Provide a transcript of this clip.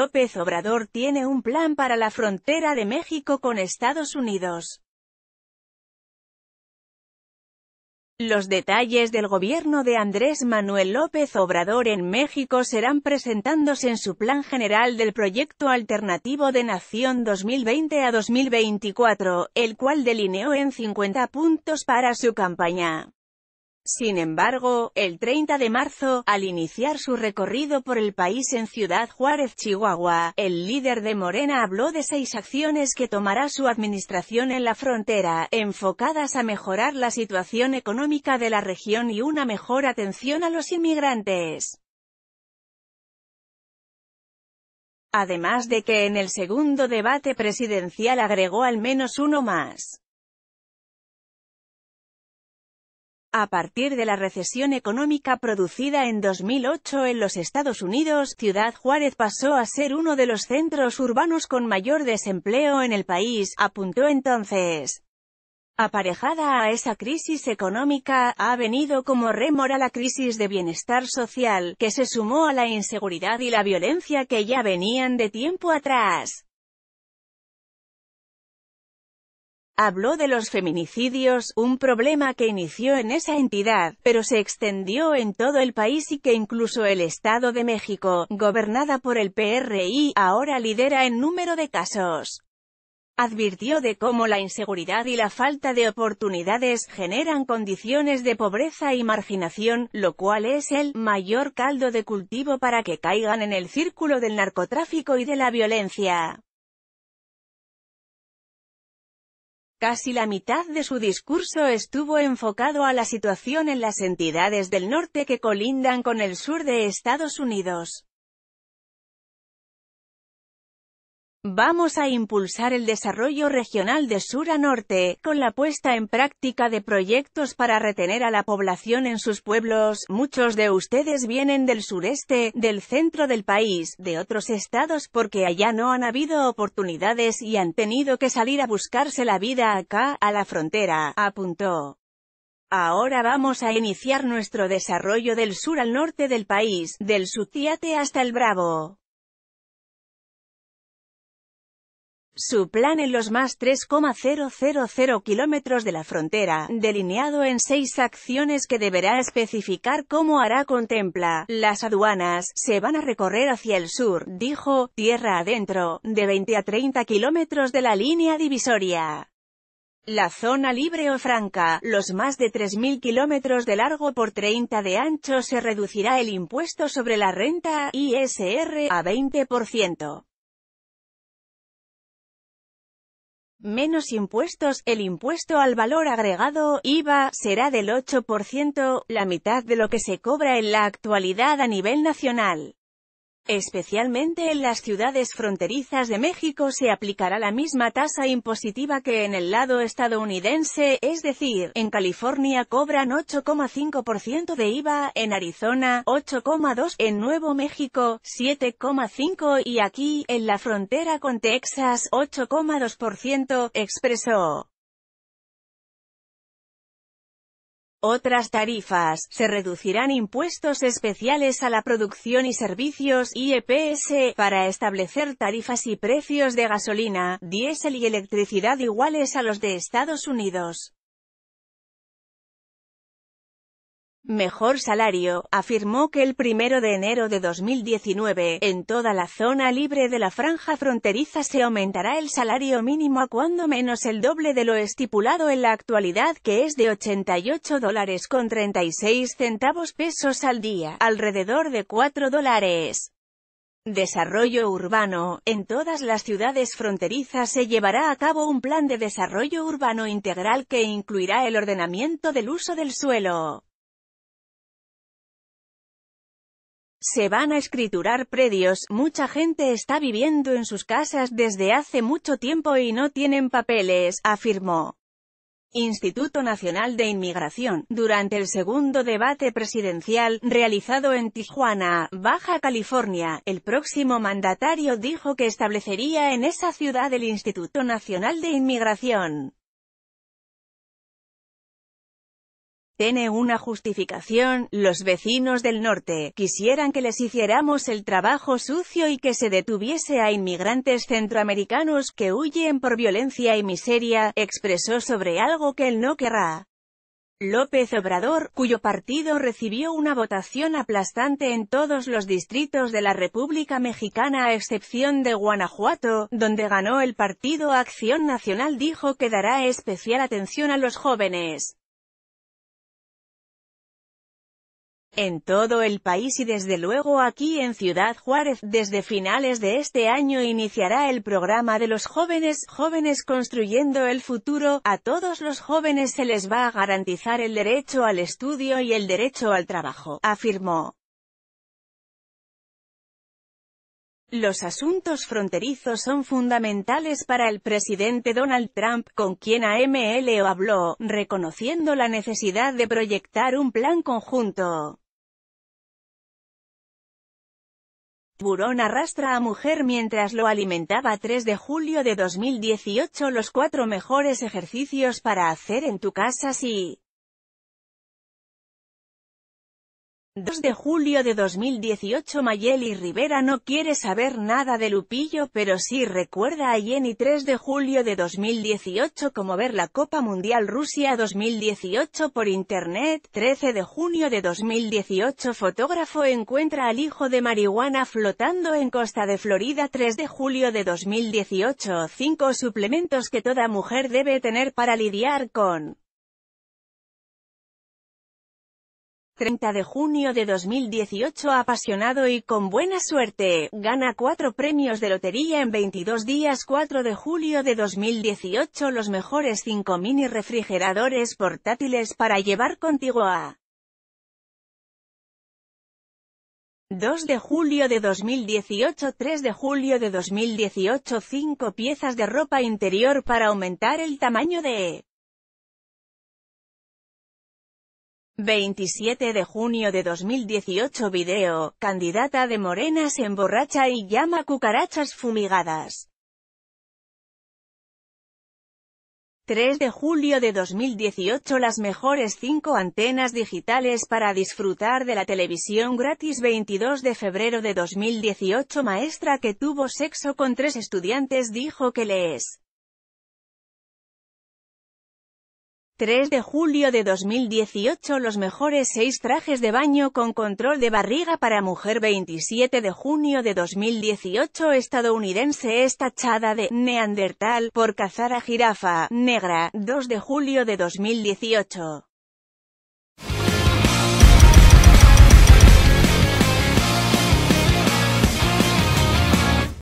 López Obrador tiene un plan para la frontera de México con Estados Unidos. Los detalles del gobierno de Andrés Manuel López Obrador en México serán presentándose en su plan general del proyecto alternativo de Nación 2020 a 2024, el cual delineó en 50 puntos para su campaña. Sin embargo, el 30 de marzo, al iniciar su recorrido por el país en Ciudad Juárez, Chihuahua, el líder de Morena habló de seis acciones que tomará su administración en la frontera, enfocadas a mejorar la situación económica de la región y una mejor atención a los inmigrantes. Además de que en el segundo debate presidencial agregó al menos uno más. A partir de la recesión económica producida en 2008 en los Estados Unidos, Ciudad Juárez pasó a ser uno de los centros urbanos con mayor desempleo en el país, apuntó entonces. Aparejada a esa crisis económica, ha venido como rémora la crisis de bienestar social, que se sumó a la inseguridad y la violencia que ya venían de tiempo atrás. Habló de los feminicidios, un problema que inició en esa entidad, pero se extendió en todo el país y que incluso el Estado de México, gobernada por el PRI, ahora lidera en número de casos. Advirtió de cómo la inseguridad y la falta de oportunidades generan condiciones de pobreza y marginación, lo cual es el mayor caldo de cultivo para que caigan en el círculo del narcotráfico y de la violencia. Casi la mitad de su discurso estuvo enfocado a la situación en las entidades del norte que colindan con el sur de Estados Unidos. Vamos a impulsar el desarrollo regional de sur a norte, con la puesta en práctica de proyectos para retener a la población en sus pueblos. Muchos de ustedes vienen del sureste, del centro del país, de otros estados porque allá no han habido oportunidades y han tenido que salir a buscarse la vida acá, a la frontera, apuntó. Ahora vamos a iniciar nuestro desarrollo del sur al norte del país, del Sutiate hasta el Bravo. Su plan en los más 3,000 kilómetros de la frontera, delineado en seis acciones que deberá especificar cómo hará contempla. Las aduanas se van a recorrer hacia el sur, dijo, tierra adentro, de 20 a 30 kilómetros de la línea divisoria. La zona libre o franca, los más de 3.000 kilómetros de largo por 30 de ancho se reducirá el impuesto sobre la renta, ISR, a 20%. menos impuestos, el impuesto al valor agregado, IVA, será del 8%, la mitad de lo que se cobra en la actualidad a nivel nacional. Especialmente en las ciudades fronterizas de México se aplicará la misma tasa impositiva que en el lado estadounidense, es decir, en California cobran 8,5% de IVA, en Arizona 8,2%, en Nuevo México 7,5% y aquí, en la frontera con Texas 8,2%, expresó. Otras tarifas, se reducirán impuestos especiales a la producción y servicios, IEPS, para establecer tarifas y precios de gasolina, diésel y electricidad iguales a los de Estados Unidos. mejor salario, afirmó que el 1 de enero de 2019, en toda la zona libre de la franja fronteriza se aumentará el salario mínimo a cuando menos el doble de lo estipulado en la actualidad que es de 88 dólares con 36 centavos pesos al día, alrededor de 4 dólares. Desarrollo urbano. En todas las ciudades fronterizas se llevará a cabo un plan de desarrollo urbano integral que incluirá el ordenamiento del uso del suelo, Se van a escriturar predios, mucha gente está viviendo en sus casas desde hace mucho tiempo y no tienen papeles, afirmó. Instituto Nacional de Inmigración. Durante el segundo debate presidencial, realizado en Tijuana, Baja California, el próximo mandatario dijo que establecería en esa ciudad el Instituto Nacional de Inmigración. tiene una justificación, los vecinos del norte quisieran que les hiciéramos el trabajo sucio y que se detuviese a inmigrantes centroamericanos que huyen por violencia y miseria, expresó sobre algo que él no querrá. López Obrador, cuyo partido recibió una votación aplastante en todos los distritos de la República Mexicana a excepción de Guanajuato, donde ganó el partido Acción Nacional dijo que dará especial atención a los jóvenes. en todo el país y desde luego aquí en Ciudad Juárez. Desde finales de este año iniciará el programa de los jóvenes, jóvenes construyendo el futuro, a todos los jóvenes se les va a garantizar el derecho al estudio y el derecho al trabajo, afirmó. Los asuntos fronterizos son fundamentales para el presidente Donald Trump, con quien AMLO habló, reconociendo la necesidad de proyectar un plan conjunto. Burón arrastra a mujer mientras lo alimentaba 3 de julio de 2018 Los cuatro mejores ejercicios para hacer en tu casa si 2 de julio de 2018 Mayeli Rivera no quiere saber nada de Lupillo pero sí recuerda a Jenny 3 de julio de 2018 como ver la Copa Mundial Rusia 2018 por internet 13 de junio de 2018 fotógrafo encuentra al hijo de marihuana flotando en costa de Florida 3 de julio de 2018 5 suplementos que toda mujer debe tener para lidiar con 30 de junio de 2018 apasionado y con buena suerte, gana 4 premios de lotería en 22 días 4 de julio de 2018 los mejores 5 mini refrigeradores portátiles para llevar contigo a 2 de julio de 2018 3 de julio de 2018 5 piezas de ropa interior para aumentar el tamaño de 27 de junio de 2018 Video, candidata de morenas se emborracha y llama cucarachas fumigadas. 3 de julio de 2018 Las mejores 5 antenas digitales para disfrutar de la televisión gratis 22 de febrero de 2018 Maestra que tuvo sexo con tres estudiantes dijo que lees. 3 de julio de 2018 Los mejores 6 trajes de baño con control de barriga para mujer 27 de junio de 2018 Estadounidense es tachada de «neandertal» por cazar a jirafa negra 2 de julio de 2018